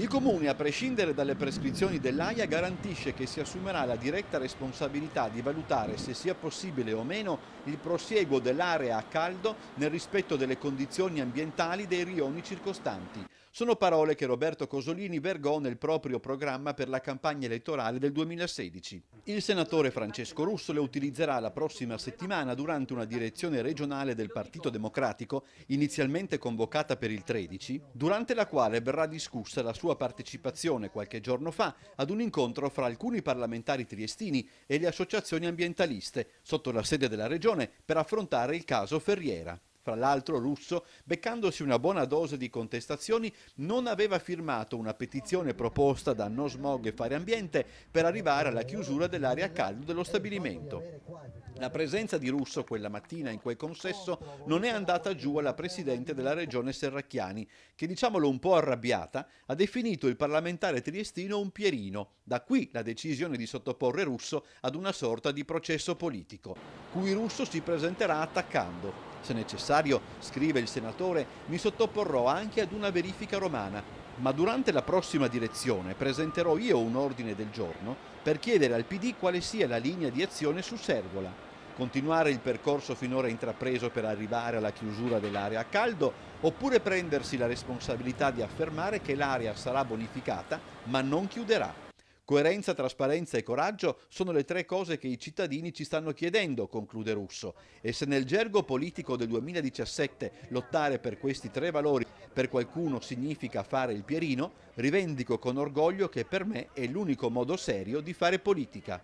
Il Comune, a prescindere dalle prescrizioni dell'AIA, garantisce che si assumerà la diretta responsabilità di valutare se sia possibile o meno il prosieguo dell'area a caldo nel rispetto delle condizioni ambientali dei rioni circostanti. Sono parole che Roberto Cosolini vergò nel proprio programma per la campagna elettorale del 2016. Il senatore Francesco Russo le utilizzerà la prossima settimana durante una direzione regionale del Partito Democratico, inizialmente convocata per il 13, durante la quale verrà discussa la sua sua partecipazione qualche giorno fa ad un incontro fra alcuni parlamentari triestini e le associazioni ambientaliste sotto la sede della Regione per affrontare il caso Ferriera. Fra l'altro Russo, beccandosi una buona dose di contestazioni, non aveva firmato una petizione proposta da No Smog e Fare Ambiente per arrivare alla chiusura dell'area a caldo dello stabilimento. La presenza di Russo quella mattina in quel consesso non è andata giù alla presidente della regione Serracchiani, che diciamolo un po' arrabbiata, ha definito il parlamentare triestino un pierino. Da qui la decisione di sottoporre Russo ad una sorta di processo politico, cui Russo si presenterà attaccando se necessario, scrive il senatore, mi sottoporrò anche ad una verifica romana, ma durante la prossima direzione presenterò io un ordine del giorno per chiedere al PD quale sia la linea di azione su Servola. Continuare il percorso finora intrapreso per arrivare alla chiusura dell'area a caldo oppure prendersi la responsabilità di affermare che l'area sarà bonificata ma non chiuderà. Coerenza, trasparenza e coraggio sono le tre cose che i cittadini ci stanno chiedendo, conclude Russo. E se nel gergo politico del 2017 lottare per questi tre valori per qualcuno significa fare il Pierino, rivendico con orgoglio che per me è l'unico modo serio di fare politica.